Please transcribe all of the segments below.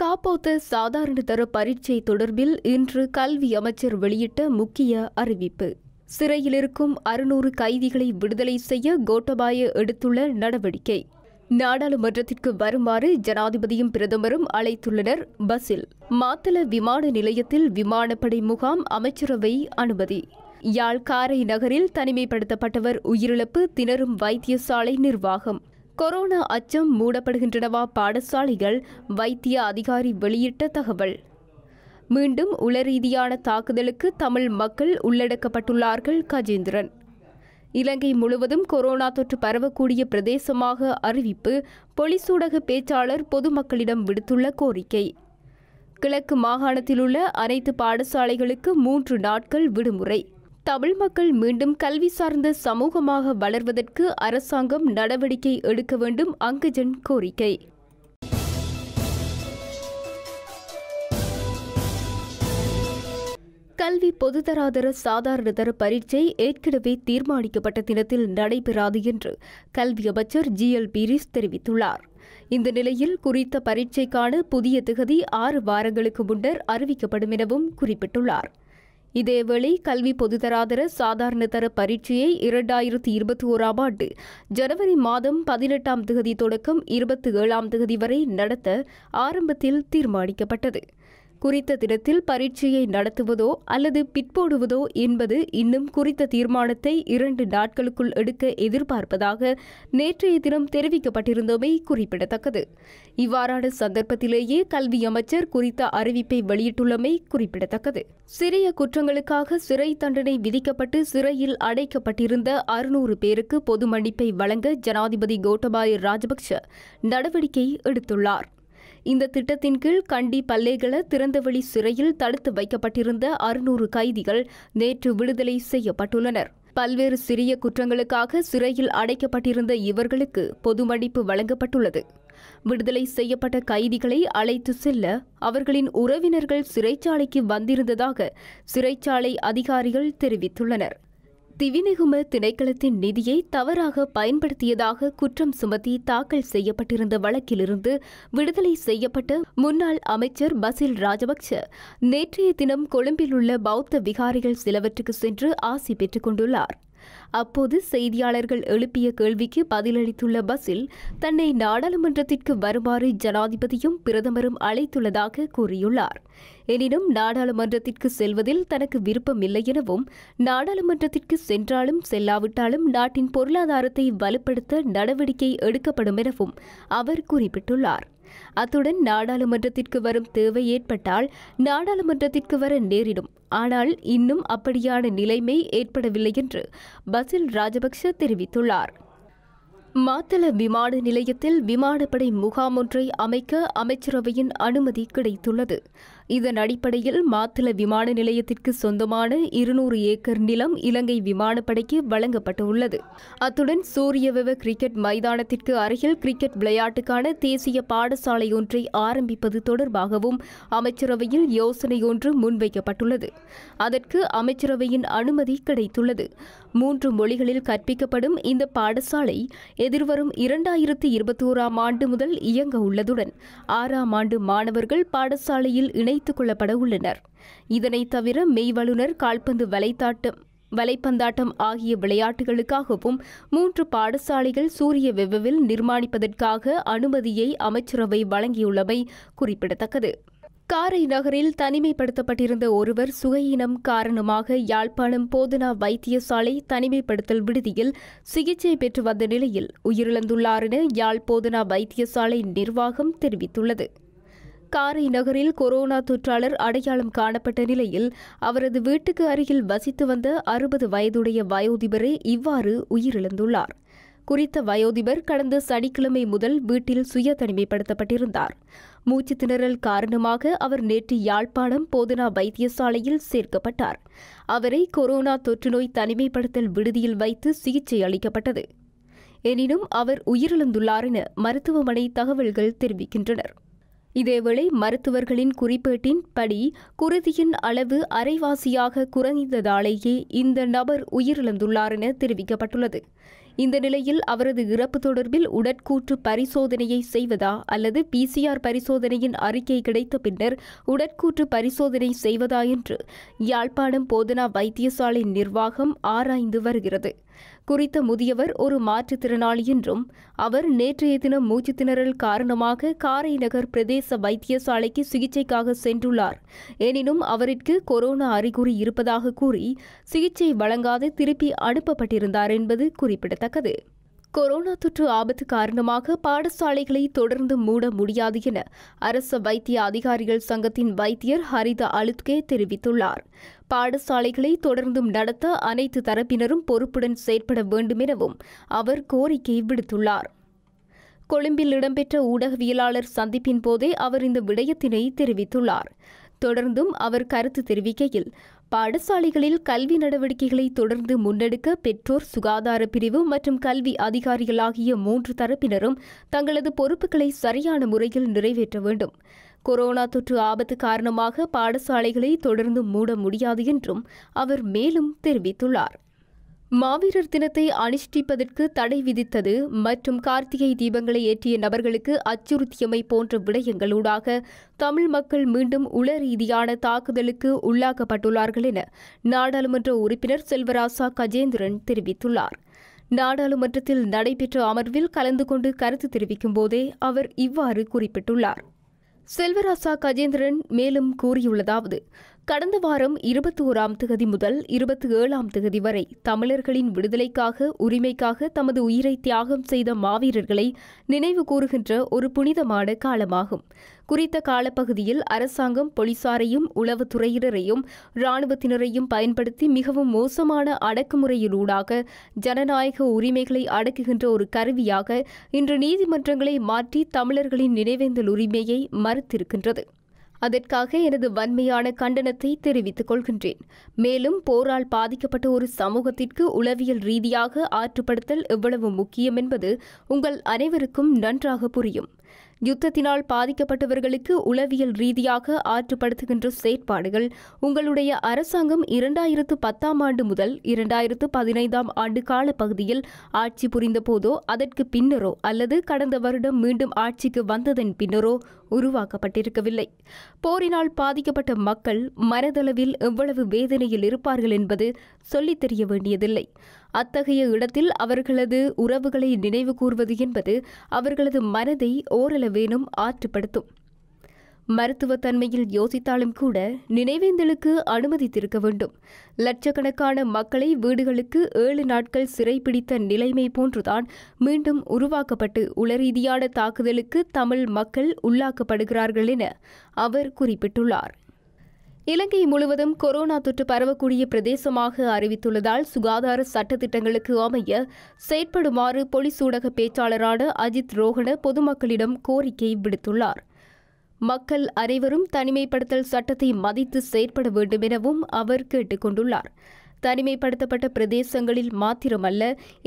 காப்போத்த சாதாரணதர பரீட்சை தொடர்பில் இன்று கல்வி அமைச்சர் வெளியிட்ட முக்கிய அறிவிப்பு சிறையில் இருக்கும் அறுநூறு கைதிகளை விடுதலை செய்ய கோட்டபாய எடுத்துள்ள நடவடிக்கை நாடாளுமன்றத்திற்கு வருமாறு ஜனாதிபதியும் பிரதமரும் அழைத்துள்ளனர் பஸ்ஸில் மாத்தல விமான நிலையத்தில் விமானப்படை முகாம் அமைச்சரவை அனுமதி யாழ்காரை நகரில் தனிமைப்படுத்தப்பட்டவர் உயிரிழப்பு திணறும் வைத்தியசாலை நிர்வாகம் கொரோனா அச்சம் மூடப்படுகின்றனவா பாடசாலைகள் வைத்திய அதிகாரி வெளியிட்ட தகவல் மீண்டும் உளரீதியான தாக்குதலுக்கு தமிழ் மக்கள் உள்ளடக்கப்பட்டுள்ளார்கள் கஜேந்திரன் இலங்கை முழுவதும் கொரோனா தொற்று பரவக்கூடிய பிரதேசமாக அறிவிப்பு பொலிசூடக பேச்சாளர் பொதுமக்களிடம் விடுத்துள்ள கோரிக்கை கிழக்கு மாகாணத்திலுள்ள அனைத்து பாடசாலைகளுக்கு மூன்று நாட்கள் விடுமுறை தமிழ் மக்கள் மீண்டும் கல்வி சார்ந்த சமூகமாக வளர்வதற்கு அரசாங்கம் நடவடிக்கை எடுக்க வேண்டும் அங்குஜன் கோரிக்கை கல்வி பொதுதராதர சாதாரணதர பரீட்சை ஏற்கனவே தீர்மானிக்கப்பட்ட தினத்தில் நடைபெறாது என்று கல்வி அமைச்சர் ஜி எல் பீரிஸ் தெரிவித்துள்ளார் இந்த நிலையில் குறித்த பரீட்சைக்கான புதிய திகதி ஆறு வாரங்களுக்கு முன்னர் அறிவிக்கப்படும் எனவும் குறிப்பிட்டுள்ளார் இதேவேளை கல்வி பொதுதராதர சாதாரண தர பரீட்சையை இரண்டாயிரத்தி இருபத்தி ஓராம் ஆண்டு ஜனவரி மாதம் பதினெட்டாம் தேதி தொடக்கம் இருபத்தி ஏழாம் தேதி வரை நடத்த ஆரம்பத்தில் தீர்மானிக்கப்பட்டது குறித்த திடத்தில் பரீட்சையை நடத்துவதோ அல்லது பிற்போடுவதோ என்பது இன்னும் குறித்த தீர்மானத்தை இரண்டு நாட்களுக்குள் எடுக்க எதிர்பார்ப்பதாக நேற்றைய தினம் தெரிவிக்கப்பட்டிருந்தமை குறிப்பிடத்தக்கது இவ்வாறான சந்தர்ப்பத்திலேயே கல்வி அமைச்சர் குறித்த அறிவிப்பை வெளியிட்டுள்ளமை குறிப்பிடத்தக்கது சிறிய குற்றங்களுக்காக சிறை தண்டனை விதிக்கப்பட்டு சிறையில் அடைக்கப்பட்டிருந்த அறுநூறு பேருக்கு பொது மன்னிப்பை வழங்க ஜனாதிபதி கோட்டபாய ராஜபக்ஷ நடவடிக்கை எடுத்துள்ளார் இந்த திட்டத்தின் கீழ் கண்டி பல்லேகல திறந்தவெளி சிறையில் தடுத்து வைக்கப்பட்டிருந்த அறுநூறு கைதிகள் நேற்று விடுதலை செய்யப்பட்டுள்ளனர் பல்வேறு சிறிய குற்றங்களுக்காக சிறையில் அடைக்கப்பட்டிருந்த இவர்களுக்கு பொது வழங்கப்பட்டுள்ளது விடுதலை செய்யப்பட்ட கைதிகளை அழைத்து செல்ல அவர்களின் உறவினர்கள் சிறைச்சாலைக்கு வந்திருந்ததாக சிறைச்சாலை அதிகாரிகள் தெரிவித்துள்ளனர் திவிநெகும திணைக்களத்தின் நிதியை தவறாக பயன்படுத்தியதாக குற்றம் சுமத்தி தாக்கல் செய்யப்பட்டிருந்த வழக்கிலிருந்து விடுதலை செய்யப்பட்ட முன்னாள் அமைச்சர் பசில் ராஜபக்ச நேற்றைய தினம் கொழும்பில் உள்ள பௌத்த விகாரிகள் சிலவற்றுக்கு சென்று ஆசி பெற்றுக் கொண்டுள்ளாா் அப்போது செய்தியாளர்கள் எழுப்பிய கேள்விக்கு பதிலளித்துள்ள பஸில் தன்னை நாடாளுமன்றத்திற்கு வருமாறு ஜனாதிபதியும் பிரதமரும் அழைத்துள்ளதாக கூறியுள்ளார் எனினும் நாடாளுமன்றத்திற்கு செல்வதில் தனக்கு விருப்பம் இல்லை எனவும் நாடாளுமன்றத்திற்கு சென்றாலும் செல்லாவிட்டாலும் நாட்டின் பொருளாதாரத்தை வலுப்படுத்த நடவடிக்கை எடுக்கப்படும் எனவும் அவர் குறிப்பிட்டுள்ளார் அத்துடன் நாடாளுமன்றத்திற்கு வரும் தேவை ஏற்பட்டால் நாடாளுமன்றத்திற்கு வர நேரிடும் ஆனால் இன்னும் அப்படியான நிலைமை ஏற்படவில்லை என்று பசில் ராஜபக்ஷ தெரிவித்துள்ளார் மாத்தள விமான நிலையத்தில் விமானப்படை முகாம் ஒன்றை அமைக்க அமைச்சரவையின் அனுமதி கிடைத்துள்ளது இதன் அடிப்படையில் மாத்தள விமான நிலையத்திற்கு சொந்தமான இருநூறு ஏக்கர் நிலம் இலங்கை விமானப்படைக்கு வழங்கப்பட்டுள்ளது அத்துடன் சூரியவெவ கிரிக்கெட் மைதானத்திற்கு அருகில் கிரிக்கெட் விளையாட்டுக்கான தேசிய பாடசாலை ஒன்றை ஆரம்பிப்பது தொடர்பாகவும் அமைச்சரவையில் யோசனை ஒன்று முன்வைக்கப்பட்டுள்ளது அதற்கு அமைச்சரவையின் அனுமதி கிடைத்துள்ளது மூன்று மொழிகளில் கற்பிக்கப்படும் இந்த பாடசாலை எதிர்வரும் இரண்டாயிரத்து இருபத்தோராம் ஆண்டு முதல் இயங்க உள்ளதுடன் ஆறாம் ஆண்டு மாணவர்கள் பாடசாலையில் இணை கவனித்துக் கொள்ளப்பட உள்ளனர் இதனைத் தவிர மெய் வல்லுநர் கால்பந்து வலைத்தாட்டம் வலைப்பந்தாட்டம் ஆகிய விளையாட்டுகளுக்காகவும் மூன்று பாடசாலைகள் சூரிய வெவ்வில் நிர்மாணிப்பதற்காக அனுமதியை அமைச்சரவை வழங்கியுள்ளமை குறிப்பிடத்தக்கது காரை நகரில் தனிமைப்படுத்தப்பட்டிருந்த ஒருவர் சுகையினம் காரணமாக யாழ்ப்பாணம் போதனா வைத்தியசாலை தனிமைப்படுத்தல் விடுதியில் சிகிச்சை பெற்று வந்த நிலையில் உயிரிழந்துள்ளார் என யாழ் போதனா வைத்தியசாலை நிர்வாகம் தெரிவித்துள்ளது காரை நகரில் கொரோனா தொற்றாளர் அடையாளம் காணப்பட்ட நிலையில் அவரது வீட்டுக்கு அருகில் வசித்து வந்த அறுபது வயதுடைய வயோதிபரே இவ்வாறு உயிரிழந்துள்ளார் குறித்த வயோதிபர் கடந்த சனிக்கிழமை முதல் வீட்டில் சுய தனிமைப்படுத்தப்பட்டிருந்தார் மூச்சு திணறல் காரணமாக அவர் நேற்று யாழ்ப்பாணம் போதனா வைத்தியசாலையில் சேர்க்கப்பட்டார் அவரை கொரோனா தொற்றுநோய் தனிமைப்படுத்தல் விடுதியில் வைத்து சிகிச்சை அளிக்கப்பட்டது எனினும் அவர் உயிரிழந்துள்ளார் என மருத்துவமனை தகவல்கள் தெரிவிக்கின்றனர் இதேவேளை மருத்துவர்களின் குறிப்பேட்டின் படி குருதியின் அளவு அரைவாசியாக குறைந்ததாலேயே இந்த நபர் உயிரிழந்துள்ளார் என தெரிவிக்கப்பட்டுள்ளது இந்த நிலையில் அவரது இறப்பு தொடர்பில் உடற்கூற்று பரிசோதனையை செய்வதா அல்லது பிசிஆர் பரிசோதனையின் அறிக்கை கிடைத்த பின்னர் உடற்கூற்று பரிசோதனை செய்வதா என்று யாழ்ப்பாணம் போதனா வைத்தியசாலை நிர்வாகம் ஆராய்ந்து வருகிறது குறித்த முதியவர் ஒரு மாற்றுத்திறனாளி என்றும் அவர் நேற்றைய தினம் மூச்சு திணறல் காரணமாக காரை நகர் பிரதேச வைத்தியசாலைக்கு சிகிச்சைக்காக சென்றுள்ளார் எனினும் அவருக்கு கொரோனா அறிகுறி இருப்பதாக கூறி சிகிச்சை வழங்காது திருப்பி அனுப்பப்பட்டிருந்தார் என்பது குறிப்பிடத்தக்கது கொரோனா தொற்று ஆபத்து காரணமாக பாடசாலைகளை தொடர்ந்து மூட முடியாது என அரசு வைத்திய அதிகாரிகள் சங்கத்தின் வைத்தியர் ஹரித அலுத்கே தெரிவித்துள்ளார் பாடசாலைகளை தொடர்ந்தும் நடத்த அனைத்து தரப்பினரும் பொறுப்புடன் செயற்பட வேண்டும் எனவும் அவர் கோரிக்கை விடுத்துள்ளார் கொழும்பில் இடம்பெற்ற ஊடகவியலாளர் சந்திப்பின் போதே அவர் இந்த விடயத்தினை தெரிவித்துள்ளார் தொடர்ந்தும் அவர் கருத்து தெரிவிக்கையில் பாடசாலைகளில் கல்வி நடவடிக்கைகளை தொடர்ந்து முன்னெடுக்க பெற்றோர் சுகாதார பிரிவு மற்றும் கல்வி அதிகாரிகள் ஆகிய மூன்று தரப்பினரும் தங்களது பொறுப்புகளை சரியான முறையில் நிறைவேற்ற வேண்டும் கொரோனா தொற்று ஆபத்து காரணமாக பாடசாலைகளை தொடர்ந்து மூட முடியாது என்றும் அவர் மேலும் தெரிவித்துள்ளார் மாவீரர் தினத்தை அனுஷ்டிப்பதற்கு தடை விதித்தது மற்றும் கார்த்திகை தீபங்களை ஏற்றிய நபர்களுக்கு அச்சுறுத்தியமை போன்ற விடயங்களூடாக தமிழ் மக்கள் மீண்டும் உள ரீதியான தாக்குதலுக்கு உள்ளாக்கப்பட்டுள்ளார்கள் என நாடாளுமன்ற உறுப்பினர் செல்வராசா கஜேந்திரன் தெரிவித்துள்ளார் நாடாளுமன்றத்தில் நடைபெற்ற அமர்வில் கலந்து கொண்டு கருத்து தெரிவிக்கும் போதே அவர் இவ்வாறு குறிப்பிட்டுள்ளார் செல்வராசா கஜேந்திரன் மேலும் கூறியுள்ளதாவது கடந்த வாரம் இருபத்தி ஓராம் தகுதி முதல் இருபத்தி ஏழாம் தகுதி வரை தமிழர்களின் விடுதலைக்காக உரிமைக்காக தமது உயிரை தியாகம் செய்த மாவீரர்களை நினைவு கூறுகின்ற ஒரு புனிதமான காலமாகும் குறித்த காலப்பகுதியில் அரசாங்கம் போலீசாரையும் உளவுத்துறையினரையும் இராணுவத்தினரையும் பயன்படுத்தி மிகவும் மோசமான அடக்குமுறையிலூடாக ஜனநாயக உரிமைகளை அடக்குகின்ற ஒரு கருவியாக இன்று நீதிமன்றங்களை மாற்றி தமிழர்களின் நினைவேந்தல் உரிமையை மறுத்திருக்கின்றது அதற்காக எனது வன்மையான கண்டனத்தை தெரிவித்துக் கொள்கின்றேன் மேலும் போரால் பாதிக்கப்பட்ட ஒரு சமூகத்திற்கு உளவியல் ரீதியாக ஆற்றுப்படுத்தல் எவ்வளவு முக்கியம் என்பது உங்கள் அனைவருக்கும் நன்றாக புரியும் யுத்தத்தினால் பாதிக்கப்பட்டவர்களுக்கு உளவியல் ரீதியாக ஆற்றுப்படுத்துகின்ற செயற்பாடுகள் உங்களுடைய அரசாங்கம் இரண்டாயிரத்து பத்தாம் ஆண்டு முதல் இரண்டாயிரத்து பதினைந்தாம் ஆண்டு பகுதியில் ஆட்சி புரிந்த போதோ அதற்கு பின்னரோ அல்லது கடந்த வருடம் மீண்டும் ஆட்சிக்கு வந்ததன் பின்னரோ உருவாக்கப்பட்டிருக்கவில்லை போரினால் பாதிக்கப்பட்ட மக்கள் மனதளவில் எவ்வளவு வேதனையில் இருப்பார்கள் என்பது சொல்லித் தெரிய வேண்டியதில்லை அத்தகைய இடத்தில் அவர்களது உறவுகளை நினைவு கூர்வது என்பது அவர்களது மனதை ஓரளவேனும் ஆற்றுப்படுத்தும் மருத்துவத்தன்மையில் யோசித்தாலும் கூட நினைவேந்தலுக்கு அனுமதித்திருக்க வேண்டும் லட்சக்கணக்கான மக்களை வீடுகளுக்கு ஏழு நாட்கள் சிறைப்பிடித்த நிலைமை போன்றுதான் மீண்டும் உருவாக்கப்பட்டு உளரீதியான தாக்குதலுக்கு தமிழ் மக்கள் உள்ளாக்கப்படுகிறார்கள் என அவர் குறிப்பிட்டுள்ளார் இலங்கை முழுவதும் கொரோனா தொற்று பரவக்கூடிய பிரதேசமாக அறிவித்துள்ளதால் சுகாதார சட்டத்திட்டங்களுக்கு அமைய செயற்படுமாறு பொலிஸ் ஊடக பேச்சாளரான அஜித் ரோஹன பொதுமக்களிடம் கோரிக்கை விடுத்துள்ளார் மக்கள் அனைவரும் தனிமைப்படுத்தல் சட்டத்தை மதித்து செயற்பட வேண்டும் எனவும் அவர் கேட்டுக்கொண்டுள்ளார் தனிமைப்படுத்தப்பட்ட பிரதேசங்களில் மாத்திரமல்ல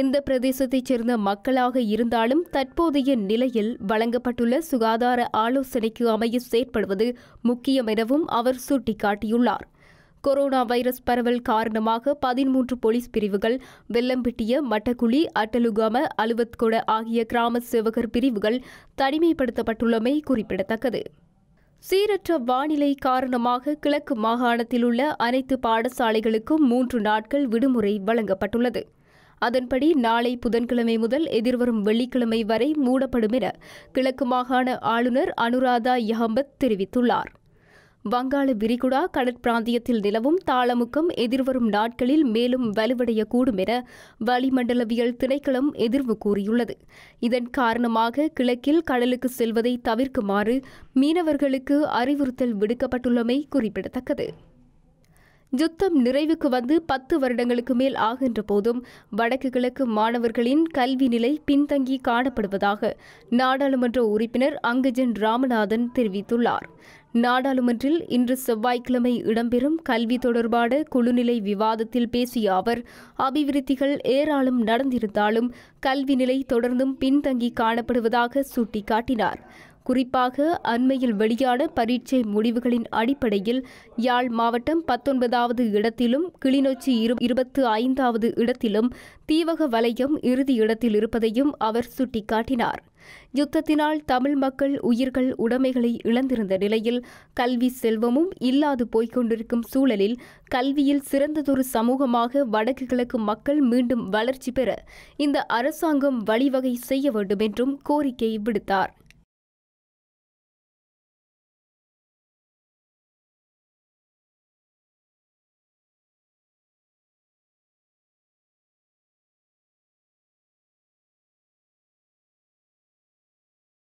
எந்த பிரதேசத்தைச் சேர்ந்த மக்களாக இருந்தாலும் தற்போதைய நிலையில் வழங்கப்பட்டுள்ள சுகாதார ஆலோசனைக்கு அமைய செயற்படுவது முக்கியம் எனவும் அவர் சுட்டிக்காட்டியுள்ளார் கொரோனா வைரஸ் பரவல் காரணமாக பதிமூன்று போலீஸ் பிரிவுகள் வெள்ளம்பிட்டிய மட்டக்குழி அட்டலுகாம அலுவத்கொட ஆகிய கிராம சேவகர் பிரிவுகள் தனிமைப்படுத்தப்பட்டுள்ளமை குறிப்பிடத்தக்கது சீரற்ற வானிலை காரணமாக கிழக்கு மாகாணத்தில் உள்ள அனைத்து பாடசாலைகளுக்கும் மூன்று நாட்கள் விடுமுறை வழங்கப்பட்டுள்ளது அதன்படி நாளை புதன்கிழமை முதல் எதிர்வரும் வெள்ளிக்கிழமை வரை மூடப்படும் என கிழக்கு மாகாண ஆளுநர் அனுராதா யஹம்பத் தெரிவித்துள்ளார் வங்காள விரிகுடா கடற்பிராந்தியத்தில் நிலவும் தாளமுக்கம் எதிர்வரும் நாட்களில் மேலும் வலுவடையக்கூடும் என வளிமண்டலவியல் திணைக்களம் எதிர்வு கூறியுள்ளது இதன் காரணமாக கிழக்கில் கடலுக்கு செல்வதை தவிர்க்குமாறு மீனவர்களுக்கு அறிவுறுத்தல் விடுக்கப்பட்டுள்ளமை குறிப்பிடத்தக்கது யுத்தம் நிறைவுக்கு வந்து பத்து வருடங்களுக்கு மேல் ஆகின்ற போதும் வடக்கு கிழக்கு மாணவர்களின் கல்வி நிலை பின்தங்கி காணப்படுவதாக நாடாளுமன்ற உறுப்பினர் அங்கஜன் ராமநாதன் தெரிவித்துள்ளார் நாடாளுமன்றில் இன்று செவ்வாய்க்கிழமை இடம்பெறும் கல்வி தொடர்பான குழுநிலை விவாதத்தில் பேசிய அவர் அபிவிருத்திகள் ஏராளம் நடந்திருந்தாலும் கல்வி நிலை தொடர்ந்தும் பின்தங்கி காணப்படுவதாக சுட்டிக்காட்டினார் குறிப்பாக அண்மையில் வெளியான பரீட்சை முடிவுகளின் அடிப்படையில் யாழ் மாவட்டம் பத்தொன்பதாவது இடத்திலும் கிளிநொச்சி இருபத்து ஐந்தாவது இடத்திலும் தீவக வலயம் இறுதி இடத்தில் இருப்பதையும் அவர் சுட்டிக்காட்டினார் யுத்தத்தினால் தமிழ் மக்கள் உயிர்கள் உடைமைகளை இழந்திருந்த நிலையில் கல்வி செல்வமும் இல்லாது போய்கொண்டிருக்கும் சூழலில் கல்வியில் சிறந்ததொரு சமூகமாக வடக்கு கிழக்கு மக்கள் மீண்டும் வளர்ச்சி பெற இந்த அரசாங்கம் வழிவகை செய்ய வேண்டும் என்றும் கோரிக்கை விடுத்தார்